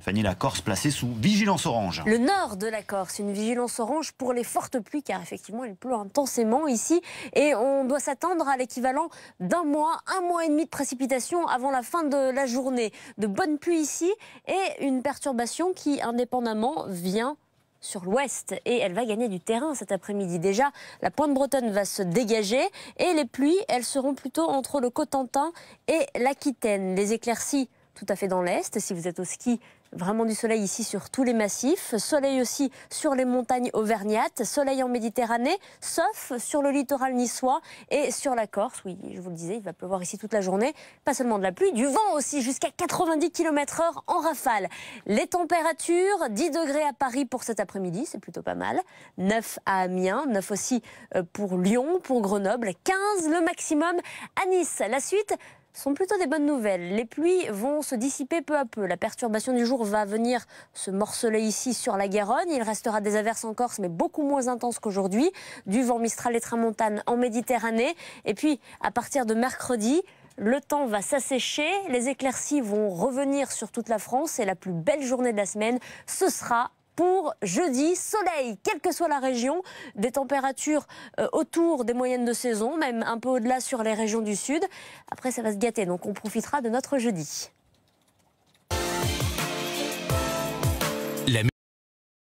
Fanny, la Corse placée sous vigilance orange. Le nord de la Corse, une vigilance orange pour les fortes pluies, car effectivement, il pleut intensément ici. Et on doit s'attendre à l'équivalent d'un mois, un mois et demi de précipitations avant la fin de la journée. De bonnes pluies ici et une perturbation qui, indépendamment, vient sur l'ouest et elle va gagner du terrain cet après-midi. Déjà, la pointe bretonne va se dégager et les pluies, elles seront plutôt entre le Cotentin et l'Aquitaine. Les éclaircies tout à fait dans l'Est. Si vous êtes au ski, vraiment du soleil ici sur tous les massifs. Soleil aussi sur les montagnes auvergnates. Soleil en Méditerranée, sauf sur le littoral niçois et sur la Corse. Oui, je vous le disais, il va pleuvoir ici toute la journée. Pas seulement de la pluie, du vent aussi, jusqu'à 90 km h en rafale. Les températures, 10 degrés à Paris pour cet après-midi, c'est plutôt pas mal. 9 à Amiens, 9 aussi euh, pour Lyon, pour Grenoble, 15 le maximum à Nice. La suite, sont plutôt des bonnes nouvelles. Les pluies vont se dissiper peu à peu. La perturbation du jour va venir se morceler ici sur la Garonne. Il restera des averses en Corse, mais beaucoup moins intenses qu'aujourd'hui. Du vent mistral et tramontane en Méditerranée. Et puis, à partir de mercredi, le temps va s'assécher, les éclaircies vont revenir sur toute la France et la plus belle journée de la semaine, ce sera pour jeudi. Soleil, quelle que soit la région, des températures euh, autour des moyennes de saison, même un peu au-delà sur les régions du sud. Après, ça va se gâter, donc on profitera de notre jeudi.